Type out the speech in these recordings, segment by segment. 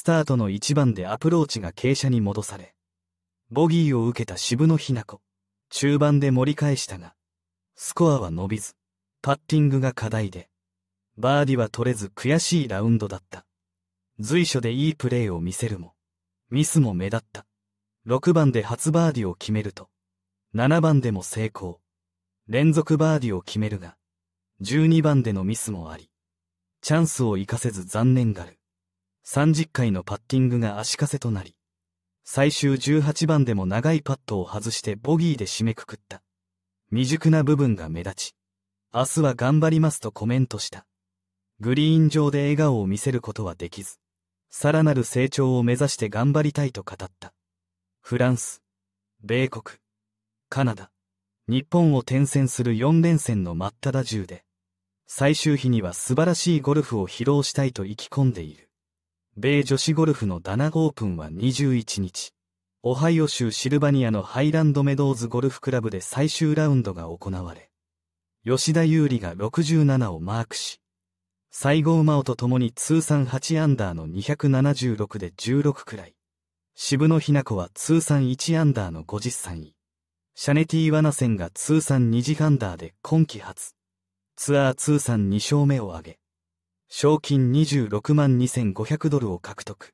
スタートの1番でアプローチが傾斜に戻され、ボギーを受けた渋野日向子。中盤で盛り返したが、スコアは伸びず、パッティングが課題で、バーディは取れず悔しいラウンドだった。随所でいいプレーを見せるも、ミスも目立った。6番で初バーディを決めると、7番でも成功。連続バーディを決めるが、12番でのミスもあり、チャンスを活かせず残念がる。30回のパッティングが足かせとなり、最終18番でも長いパットを外してボギーで締めくくった。未熟な部分が目立ち、明日は頑張りますとコメントした。グリーン上で笑顔を見せることはできず、さらなる成長を目指して頑張りたいと語った。フランス、米国、カナダ、日本を転戦する4連戦の真っ只中で、最終日には素晴らしいゴルフを披露したいと意気込んでいる。米女子ゴルフのダナゴープンは21日、オハイオ州シルバニアのハイランドメドーズゴルフクラブで最終ラウンドが行われ、吉田優利が67をマークし、西郷真央と共に通算8アンダーの276で16くらい、渋野日向子は通算1アンダーの5 3位、シャネティ・ワナセンが通算2次アンダーで今季初、ツアー通算2勝目を挙げ、賞金26万2500ドルを獲得。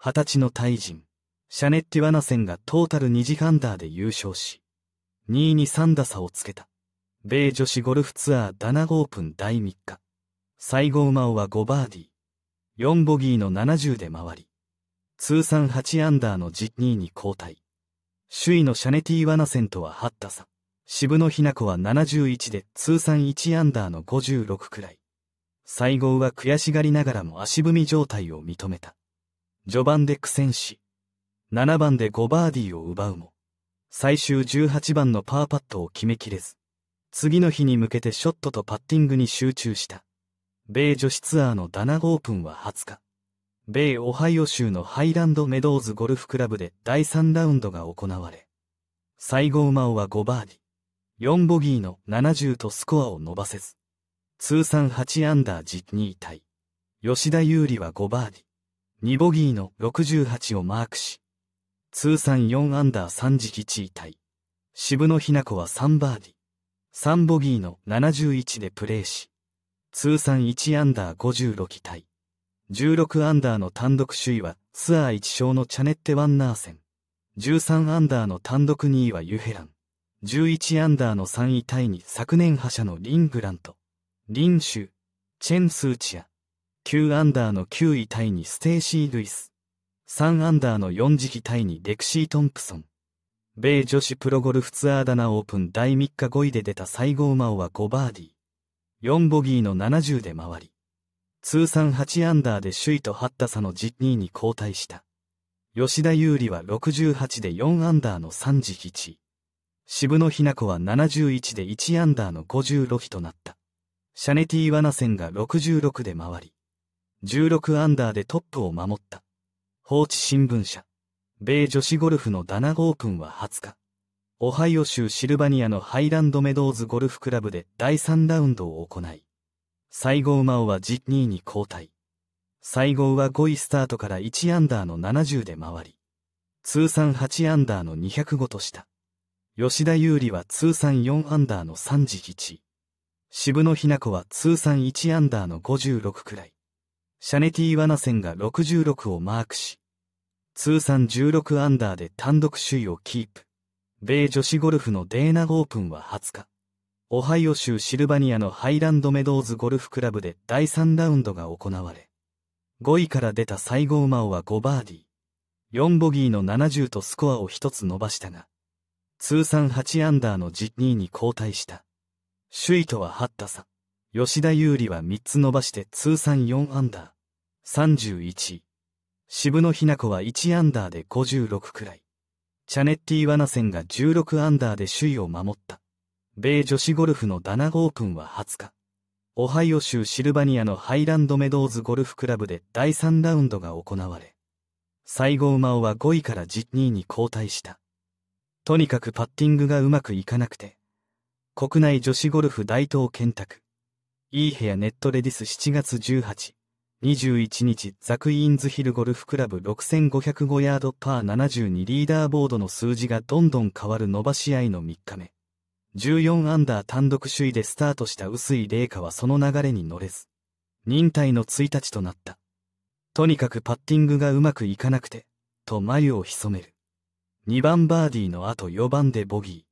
二十歳のタイ人、シャネッティ・ワナセンがトータル2時ンダーで優勝し、2位に3打差をつけた。米女子ゴルフツアーダナオープン第3日。西郷真央は5バーディー、4ボギーの70で回り、通算8アンダーの12位に交代。首位のシャネティ・ワナセンとは8打差。渋野日向子は71で通算1アンダーの56くらい。西郷は悔しがりながらも足踏み状態を認めた。序盤で苦戦し、7番で5バーディーを奪うも、最終18番のパーパットを決めきれず、次の日に向けてショットとパッティングに集中した。米女子ツアーのダナオープンは20日、米オハイオ州のハイランドメドーズゴルフクラブで第3ラウンドが行われ、西郷真央は5バーディー、4ボギーの70とスコアを伸ばせず、通算8アンダー実2位吉田優利は5バーディ、2ボギーの68をマークし、通算4アンダー3時1位タイ。渋野日向子は3バーディ、3ボギーの71でプレーし、通算1アンダー56位タイ。16アンダーの単独首位はツアー1勝のチャネッテ・ワンナーセン。13アンダーの単独2位はユヘラン。11アンダーの3位タイに昨年覇者のリングラント。リンシュ、チェン・スーチア、9アンダーの9位タイにステーシー・ルイス、3アンダーの4時期タイにレクシー・トンプソン。米女子プロゴルフツアーダナオープン第3日5位で出た西郷真央は5バーディー、4ボギーの70で回り、通算8アンダーで首位と8打差の実2位に後退した。吉田優利は68で4アンダーの3時期1位。渋野日向子は71で1アンダーの56位となった。シャネティ・ワナセンが66で回り、16アンダーでトップを守った。放置新聞社。米女子ゴルフのダナオープンは20日、オハイオ州シルバニアのハイランドメドーズゴルフクラブで第3ラウンドを行い、西郷真央は1ニーに交代。西郷は5位スタートから1アンダーの70で回り、通算8アンダーの205とした。吉田優里は通算4アンダーの31。渋野日向子は通算1アンダーの56くらい。シャネティ・ワナセンが66をマークし、通算16アンダーで単独首位をキープ。米女子ゴルフのデーナオープンは20日、オハイオ州シルバニアのハイランドメドーズゴルフクラブで第3ラウンドが行われ、5位から出た西郷真央は5バーディー、4ボギーの70とスコアを1つ伸ばしたが、通算8アンダーの実2位に後退した。首位とは8打差。吉田優利は3つ伸ばして通算4アンダー。31位。渋野日向子は1アンダーで56くらい。チャネッティ・ワナセンが16アンダーで首位を守った。米女子ゴルフのダナオープンは20日。オハイオ州シルバニアのハイランドメドーズゴルフクラブで第3ラウンドが行われ、西郷真央は5位から12位に後退した。とにかくパッティングがうまくいかなくて、国内女子ゴルフ大東建託。いい部屋ネットレディス7月18、21日、ザクイーンズヒルゴルフクラブ6505ヤードパー72リーダーボードの数字がどんどん変わる伸ばし合いの3日目。14アンダー単独首位でスタートした薄井玲香はその流れに乗れず、忍耐の1日となった。とにかくパッティングがうまくいかなくて、と眉を潜める。2番バーディーの後4番でボギー。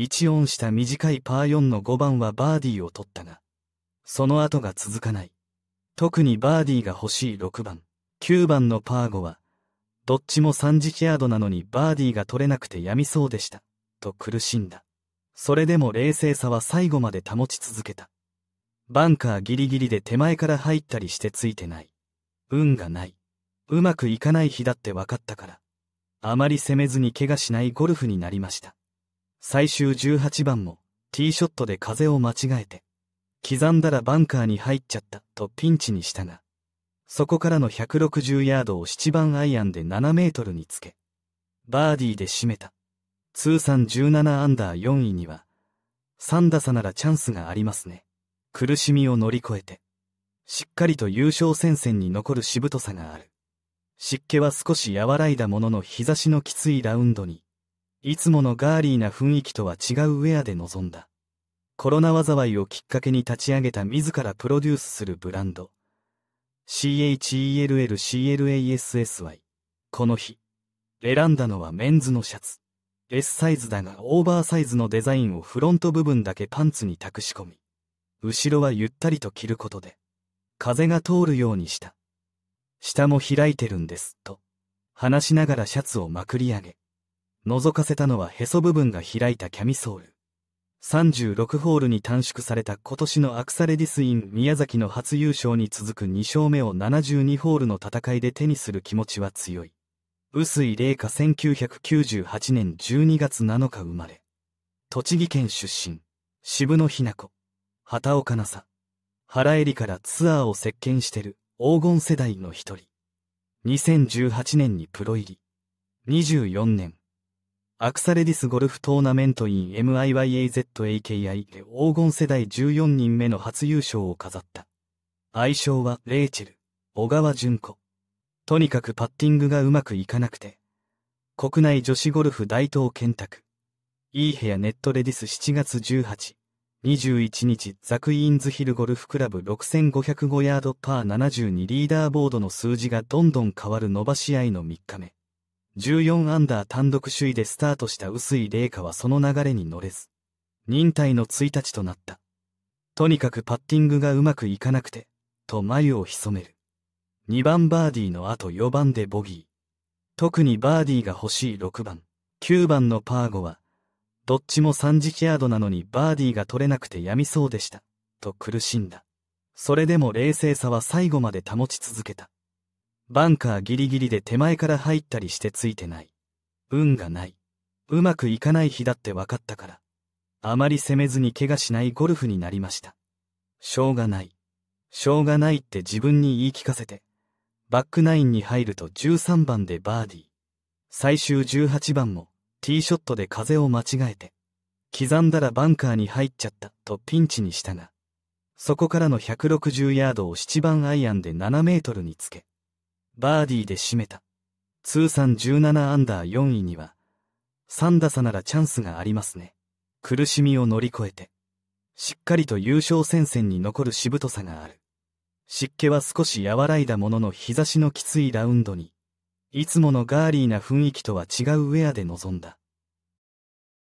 1オンした短いパー4の5番はバーディーを取ったが、その後が続かない。特にバーディーが欲しい6番、9番のパー5は、どっちも30ヤードなのにバーディーが取れなくてやみそうでした、と苦しんだ。それでも冷静さは最後まで保ち続けた。バンカーギリギリで手前から入ったりしてついてない。運がない。うまくいかない日だって分かったから。あまり攻めずに怪我しないゴルフになりました。最終18番もティーショットで風を間違えて、刻んだらバンカーに入っちゃったとピンチにしたが、そこからの160ヤードを7番アイアンで7メートルにつけ、バーディーで締めた。通算17アンダー4位には、3打差ならチャンスがありますね。苦しみを乗り越えて、しっかりと優勝戦線に残るしぶとさがある。湿気は少し和らいだものの日差しのきついラウンドに、いつものガーリーな雰囲気とは違うウェアで臨んだ。コロナ災いをきっかけに立ち上げた自らプロデュースするブランド。CHELLCLASSY。この日、選んだのはメンズのシャツ。S サイズだがオーバーサイズのデザインをフロント部分だけパンツに託し込み、後ろはゆったりと着ることで、風が通るようにした。下も開いてるんです、と、話しながらシャツをまくり上げ、覗かせたのはへそ部分が開いたキャミソール。36ホールに短縮された今年のアクサレディスイン宮崎の初優勝に続く2勝目を72ホールの戦いで手にする気持ちは強い。臼井玲香1998年12月7日生まれ。栃木県出身。渋野日向子。畑岡奈紗。原恵里からツアーを席巻してる黄金世代の一人。2018年にプロ入り。24年、アクサレディスゴルフトーナメントイン MIYAZAKI で黄金世代14人目の初優勝を飾った。愛称はレイチェル、小川淳子。とにかくパッティングがうまくいかなくて、国内女子ゴルフ大東建託。いい部屋ネットレディス7月18、21日ザクイーンズヒルゴルフクラブ6505ヤードパー72リーダーボードの数字がどんどん変わる伸ばし合いの3日目。14アンダー単独首位でスタートした薄井玲香はその流れに乗れず、忍耐の1日となった。とにかくパッティングがうまくいかなくて、と眉を潜める。2番バーディーの後4番でボギー。特にバーディーが欲しい6番、9番のパー5は、どっちも30ヤードなのにバーディーが取れなくてやみそうでした、と苦しんだ。それでも冷静さは最後まで保ち続けた。バンカーギリギリで手前から入ったりしてついてない。運がない。うまくいかない日だって分かったから。あまり攻めずに怪我しないゴルフになりました。しょうがない。しょうがないって自分に言い聞かせて。バックナインに入ると13番でバーディー。最終18番もティーショットで風を間違えて。刻んだらバンカーに入っちゃったとピンチにしたが、そこからの160ヤードを7番アイアンで7メートルにつけ、バーディーで締めた。通算17アンダー4位には、3打差ならチャンスがありますね。苦しみを乗り越えて、しっかりと優勝戦線に残るしぶとさがある。湿気は少し和らいだものの日差しのきついラウンドに、いつものガーリーな雰囲気とは違うウェアで臨んだ。